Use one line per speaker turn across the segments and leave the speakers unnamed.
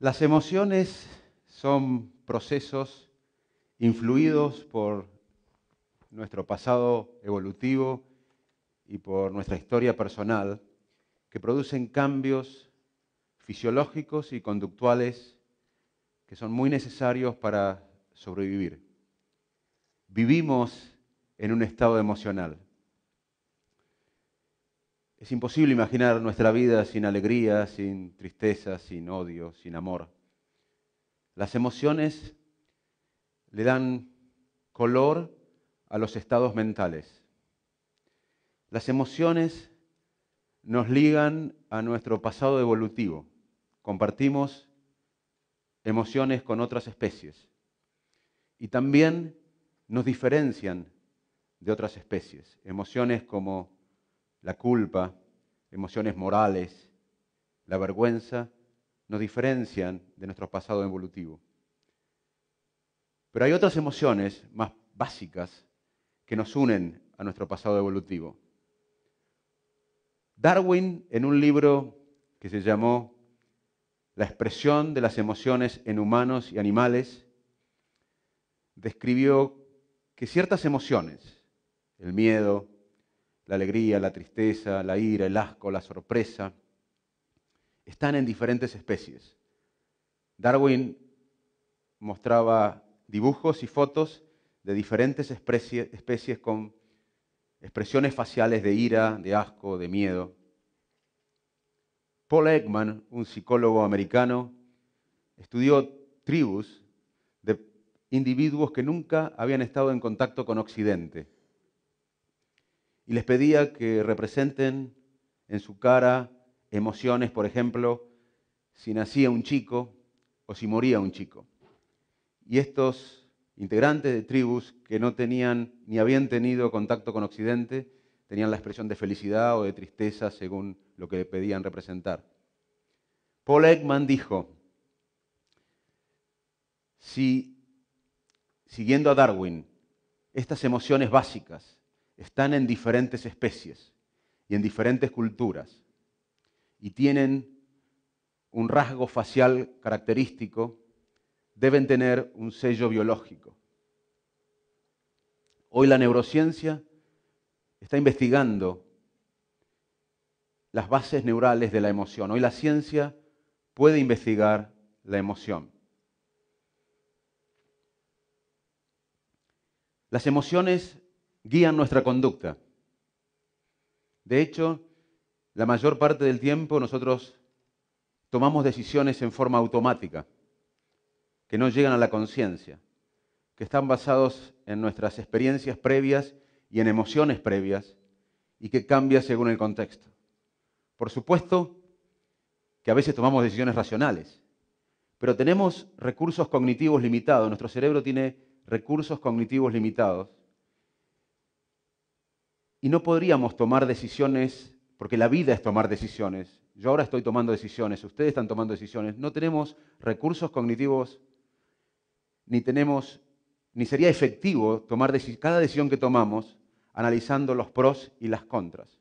Las emociones son procesos influidos por nuestro pasado evolutivo y por nuestra historia personal, que producen cambios fisiológicos y conductuales que son muy necesarios para sobrevivir. Vivimos en un estado emocional. Es imposible imaginar nuestra vida sin alegría, sin tristeza, sin odio, sin amor. Las emociones le dan color a los estados mentales. Las emociones nos ligan a nuestro pasado evolutivo. Compartimos emociones con otras especies y también nos diferencian de otras especies. Emociones como la culpa, emociones morales, la vergüenza, nos diferencian de nuestro pasado evolutivo. Pero hay otras emociones más básicas que nos unen a nuestro pasado evolutivo. Darwin, en un libro que se llamó La expresión de las emociones en humanos y animales, describió que ciertas emociones, el miedo, la alegría, la tristeza, la ira, el asco, la sorpresa, están en diferentes especies. Darwin mostraba dibujos y fotos de diferentes especies con expresiones faciales de ira, de asco, de miedo. Paul Ekman, un psicólogo americano, estudió tribus de individuos que nunca habían estado en contacto con Occidente y les pedía que representen en su cara emociones, por ejemplo, si nacía un chico o si moría un chico. Y estos integrantes de tribus que no tenían ni habían tenido contacto con Occidente, tenían la expresión de felicidad o de tristeza según lo que pedían representar. Paul Ekman dijo, si, siguiendo a Darwin, estas emociones básicas están en diferentes especies y en diferentes culturas y tienen un rasgo facial característico, deben tener un sello biológico. Hoy la neurociencia está investigando las bases neurales de la emoción. Hoy la ciencia puede investigar la emoción. Las emociones guían nuestra conducta. De hecho, la mayor parte del tiempo nosotros tomamos decisiones en forma automática, que no llegan a la conciencia, que están basados en nuestras experiencias previas y en emociones previas, y que cambian según el contexto. Por supuesto que a veces tomamos decisiones racionales, pero tenemos recursos cognitivos limitados, nuestro cerebro tiene recursos cognitivos limitados, y no podríamos tomar decisiones, porque la vida es tomar decisiones. Yo ahora estoy tomando decisiones, ustedes están tomando decisiones. No tenemos recursos cognitivos, ni tenemos, ni sería efectivo tomar cada decisión que tomamos analizando los pros y las contras.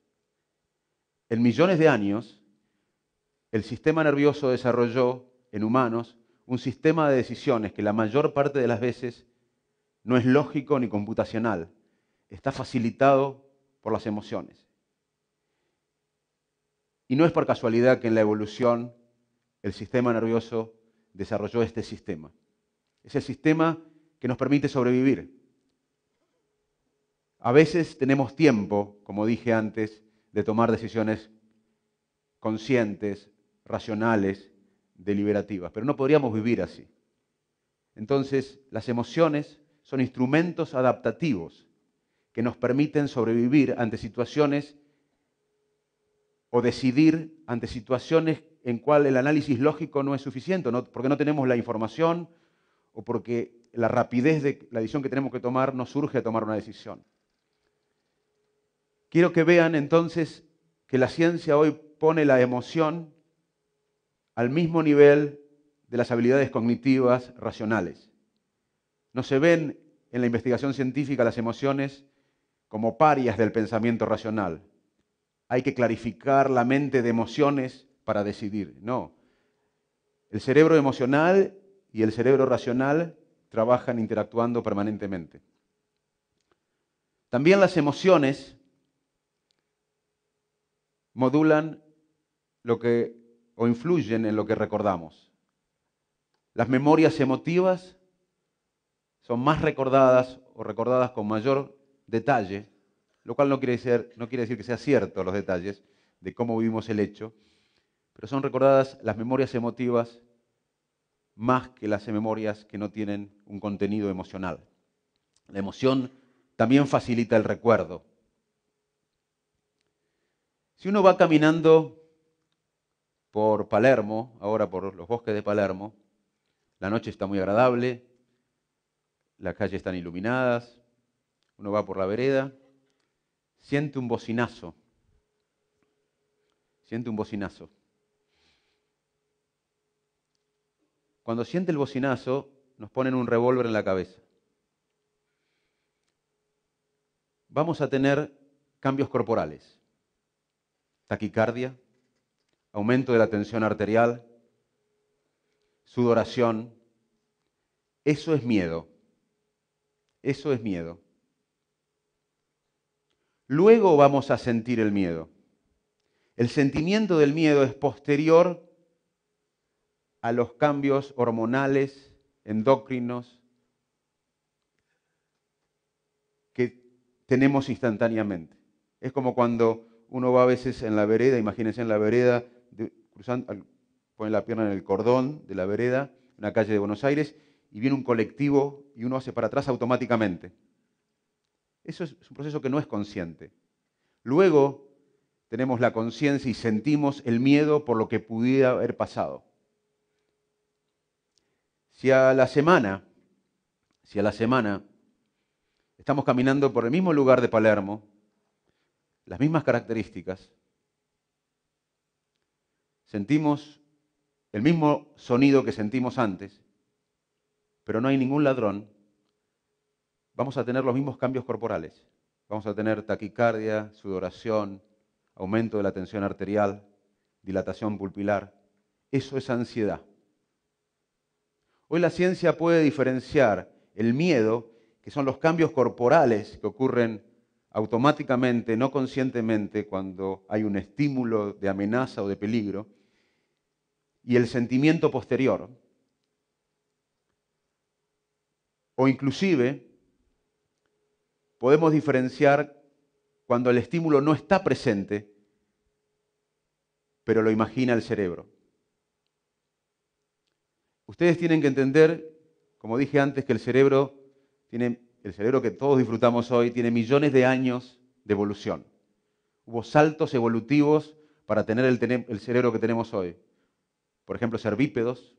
En millones de años, el sistema nervioso desarrolló en humanos un sistema de decisiones que la mayor parte de las veces no es lógico ni computacional. Está facilitado las emociones. Y no es por casualidad que en la evolución el sistema nervioso desarrolló este sistema. Es el sistema que nos permite sobrevivir. A veces tenemos tiempo, como dije antes, de tomar decisiones conscientes, racionales, deliberativas, pero no podríamos vivir así. Entonces, las emociones son instrumentos adaptativos que nos permiten sobrevivir ante situaciones o decidir ante situaciones en cual el análisis lógico no es suficiente, porque no tenemos la información o porque la rapidez de la decisión que tenemos que tomar nos surge a tomar una decisión. Quiero que vean entonces que la ciencia hoy pone la emoción al mismo nivel de las habilidades cognitivas racionales. No se ven en la investigación científica las emociones como parias del pensamiento racional. Hay que clarificar la mente de emociones para decidir. No. El cerebro emocional y el cerebro racional trabajan interactuando permanentemente. También las emociones modulan lo que o influyen en lo que recordamos. Las memorias emotivas son más recordadas o recordadas con mayor detalle, lo cual no quiere, decir, no quiere decir que sea cierto los detalles de cómo vivimos el hecho, pero son recordadas las memorias emotivas más que las memorias que no tienen un contenido emocional. La emoción también facilita el recuerdo. Si uno va caminando por Palermo, ahora por los bosques de Palermo, la noche está muy agradable, las calles están iluminadas, uno va por la vereda, siente un bocinazo, siente un bocinazo. Cuando siente el bocinazo, nos ponen un revólver en la cabeza. Vamos a tener cambios corporales, taquicardia, aumento de la tensión arterial, sudoración. Eso es miedo. Eso es miedo luego vamos a sentir el miedo. El sentimiento del miedo es posterior a los cambios hormonales, endocrinos, que tenemos instantáneamente. Es como cuando uno va a veces en la vereda, imagínense en la vereda, pone la pierna en el cordón de la vereda, en la calle de Buenos Aires, y viene un colectivo y uno hace para atrás automáticamente. Eso es un proceso que no es consciente. Luego tenemos la conciencia y sentimos el miedo por lo que pudiera haber pasado. Si a la semana, si a la semana estamos caminando por el mismo lugar de Palermo, las mismas características, sentimos el mismo sonido que sentimos antes, pero no hay ningún ladrón, vamos a tener los mismos cambios corporales. Vamos a tener taquicardia, sudoración, aumento de la tensión arterial, dilatación pulpilar. Eso es ansiedad. Hoy la ciencia puede diferenciar el miedo, que son los cambios corporales que ocurren automáticamente, no conscientemente, cuando hay un estímulo de amenaza o de peligro, y el sentimiento posterior. O inclusive podemos diferenciar cuando el estímulo no está presente, pero lo imagina el cerebro. Ustedes tienen que entender, como dije antes, que el cerebro tiene, el cerebro que todos disfrutamos hoy tiene millones de años de evolución. Hubo saltos evolutivos para tener el, el cerebro que tenemos hoy. Por ejemplo, ser bípedos,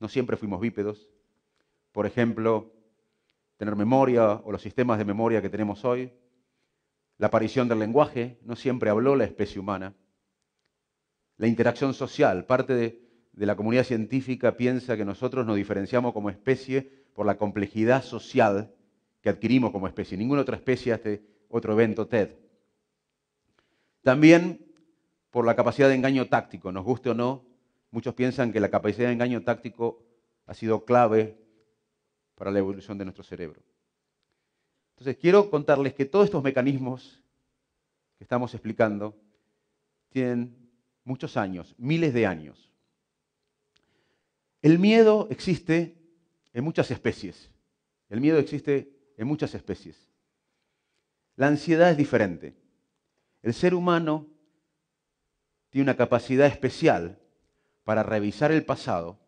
no siempre fuimos bípedos. Por ejemplo, tener memoria o los sistemas de memoria que tenemos hoy, la aparición del lenguaje, no siempre habló la especie humana, la interacción social, parte de, la comunidad científica piensa que nosotros nos diferenciamos como especie por la complejidad social que adquirimos como especie, ninguna otra especie hace otro evento TED. También por la capacidad de engaño táctico, nos guste o no, muchos piensan que la capacidad de engaño táctico ha sido clave para la evolución de nuestro cerebro. Entonces, quiero contarles que todos estos mecanismos que estamos explicando tienen muchos años, miles de años. El miedo existe en muchas especies. El miedo existe en muchas especies. La ansiedad es diferente. El ser humano tiene una capacidad especial para revisar el pasado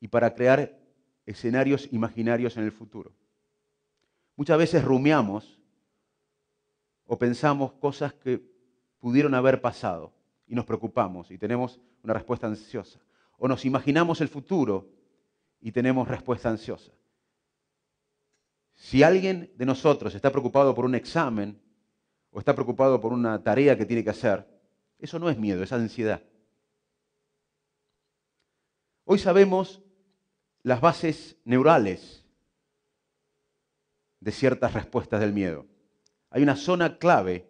y para crear escenarios imaginarios en el futuro. Muchas veces rumiamos o pensamos cosas que pudieron haber pasado y nos preocupamos y tenemos una respuesta ansiosa. O nos imaginamos el futuro y tenemos respuesta ansiosa. Si alguien de nosotros está preocupado por un examen o está preocupado por una tarea que tiene que hacer, eso no es miedo, es ansiedad. Hoy sabemos las bases neurales de ciertas respuestas del miedo. Hay una zona clave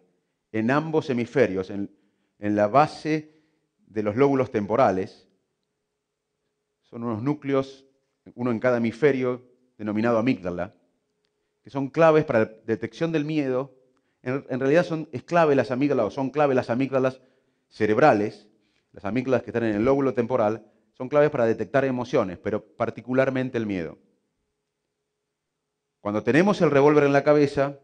en ambos hemisferios, en, la base de los lóbulos temporales. Son unos núcleos, uno en cada hemisferio, denominado amígdala, que son claves para la detección del miedo. En, realidad son, es clave las amígdalas o son clave las amígdalas cerebrales, las amígdalas que están en el lóbulo temporal, son claves para detectar emociones, pero particularmente el miedo. Cuando tenemos el revólver en la cabeza,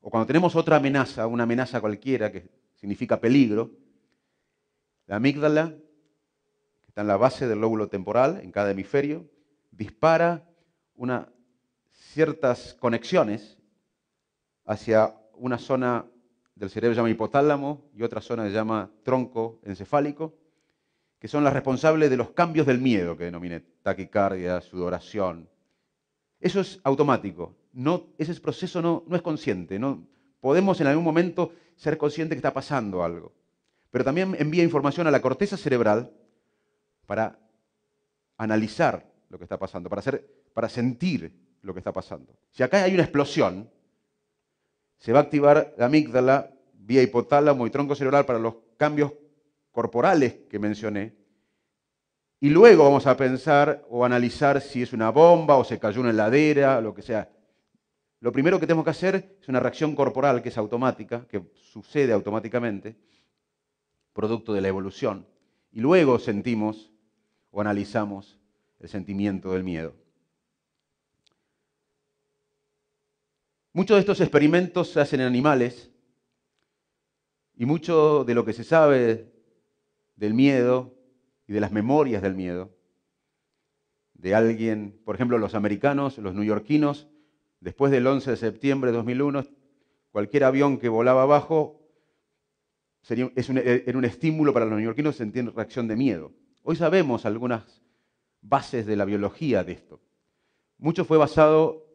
o cuando tenemos otra amenaza, una amenaza cualquiera que significa peligro, la amígdala, que está en la base del lóbulo temporal, en cada hemisferio, dispara una, ciertas conexiones hacia una zona del cerebro que llama hipotálamo y otra zona que se llama tronco encefálico, que son las responsables de los cambios del miedo que denomine taquicardia, sudoración. Eso es automático. No, ese proceso no, no es consciente. No, podemos en algún momento ser conscientes que está pasando algo. Pero también envía información a la corteza cerebral para analizar lo que está pasando, para, hacer, para sentir lo que está pasando. Si acá hay una explosión, se va a activar la amígdala, vía hipotálamo y tronco cerebral para los cambios corporales que mencioné. Y luego vamos a pensar o analizar si es una bomba o se cayó una heladera, lo que sea. Lo primero que tenemos que hacer es una reacción corporal que es automática, que sucede automáticamente, producto de la evolución. Y luego sentimos o analizamos el sentimiento del miedo. Muchos de estos experimentos se hacen en animales y mucho de lo que se sabe del miedo y de las memorias del miedo. De alguien, por ejemplo, los americanos, los neoyorquinos, después del 11 de septiembre de 2001, cualquier avión que volaba abajo es un, e, era un estímulo para los neoyorquinos sentir reacción de miedo. Hoy sabemos algunas bases de la biología de esto. Mucho fue basado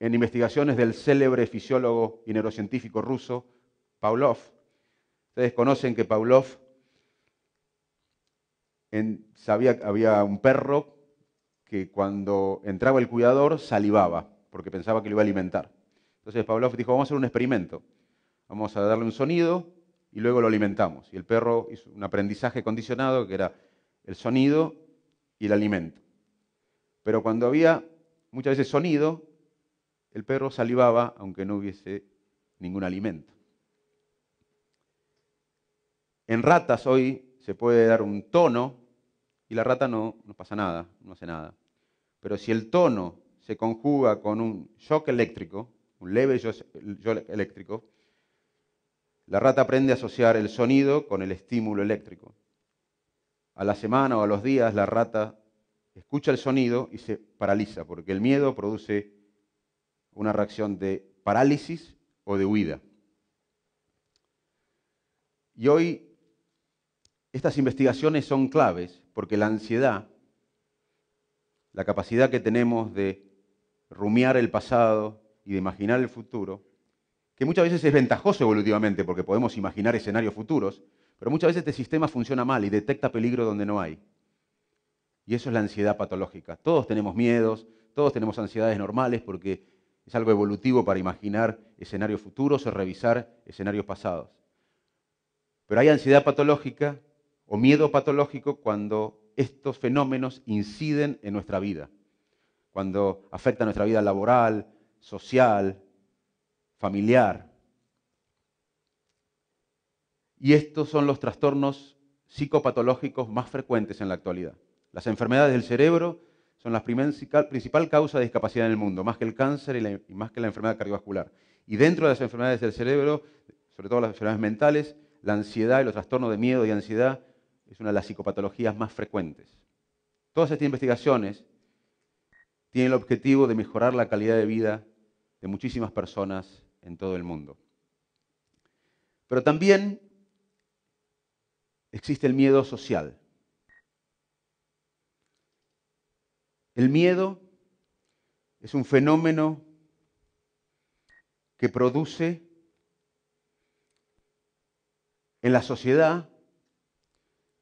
en investigaciones del célebre fisiólogo y neurocientífico ruso Pavlov. Ustedes conocen que Pavlov sabía había un perro que cuando entraba el cuidador salivaba, porque pensaba que lo iba a alimentar. Entonces Pavlov dijo, vamos a hacer un experimento. Vamos a darle un sonido y luego lo alimentamos. Y el perro hizo un aprendizaje condicionado que era el sonido y el alimento. Pero cuando había muchas veces sonido, el perro salivaba aunque no hubiese ningún alimento. En ratas hoy se puede dar un tono y la rata no, pasa nada, no hace nada. Pero si el tono se conjuga con un shock eléctrico, un leve shock eléctrico, la rata aprende a asociar el sonido con el estímulo eléctrico. A la semana o a los días la rata escucha el sonido y se paraliza, porque el miedo produce una reacción de parálisis o de huida. Y hoy estas investigaciones son claves porque la ansiedad, la capacidad que tenemos de rumiar el pasado y de imaginar el futuro, que muchas veces es ventajoso evolutivamente porque podemos imaginar escenarios futuros, pero muchas veces este sistema funciona mal y detecta peligro donde no hay. Y eso es la ansiedad patológica. Todos tenemos miedos, todos tenemos ansiedades normales porque es algo evolutivo para imaginar escenarios futuros o revisar escenarios pasados. Pero hay ansiedad patológica o miedo patológico cuando estos fenómenos inciden en nuestra vida, cuando afecta nuestra vida laboral, social, familiar. Y estos son los trastornos psicopatológicos más frecuentes en la actualidad. Las enfermedades del cerebro son la principal causa de discapacidad en el mundo, más que el cáncer y más que la enfermedad cardiovascular. Y dentro de las enfermedades del cerebro, sobre todo las enfermedades mentales, la ansiedad y los trastornos de miedo y ansiedad es una de las psicopatologías más frecuentes. Todas estas investigaciones tienen el objetivo de mejorar la calidad de vida de muchísimas personas en todo el mundo. Pero también existe el miedo social. El miedo es un fenómeno que produce en la sociedad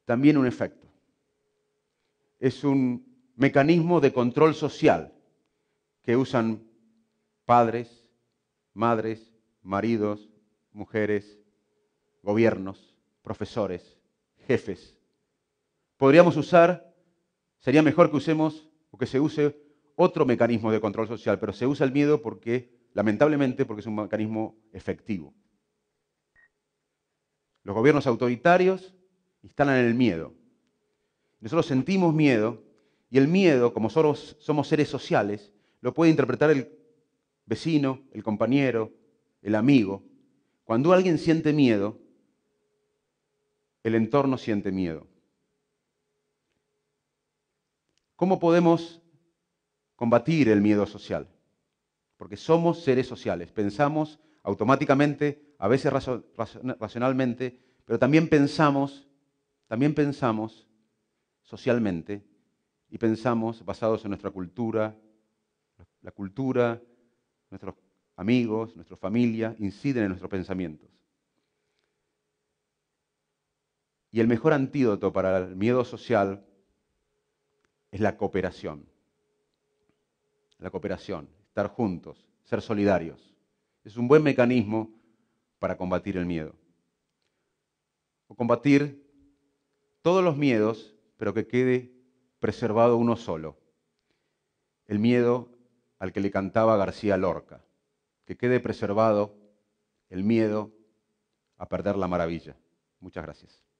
también un efecto. Es un mecanismo de control social que usan padres, madres, maridos, mujeres, gobiernos, profesores, jefes. Podríamos usar, sería mejor que usemos o que se use otro mecanismo de control social, pero se usa el miedo porque, lamentablemente, porque es un mecanismo efectivo. Los gobiernos autoritarios están en el miedo. Nosotros sentimos miedo y el miedo, como somos seres sociales, lo puede interpretar el vecino, el compañero, el amigo. Cuando alguien siente miedo, el entorno siente miedo. ¿Cómo podemos combatir el miedo social? Porque somos seres sociales, pensamos automáticamente, a veces racionalmente, pero también pensamos también pensamos socialmente y pensamos basados en nuestra cultura, la cultura, nuestros amigos, nuestra familia, inciden en nuestros pensamientos. Y el mejor antídoto para el miedo social es la cooperación. La cooperación, estar juntos, ser solidarios. Es un buen mecanismo para combatir el miedo. O combatir todos los miedos, pero que quede preservado uno solo, el miedo al que le cantaba García Lorca, que quede preservado el miedo a perder la maravilla. Muchas gracias.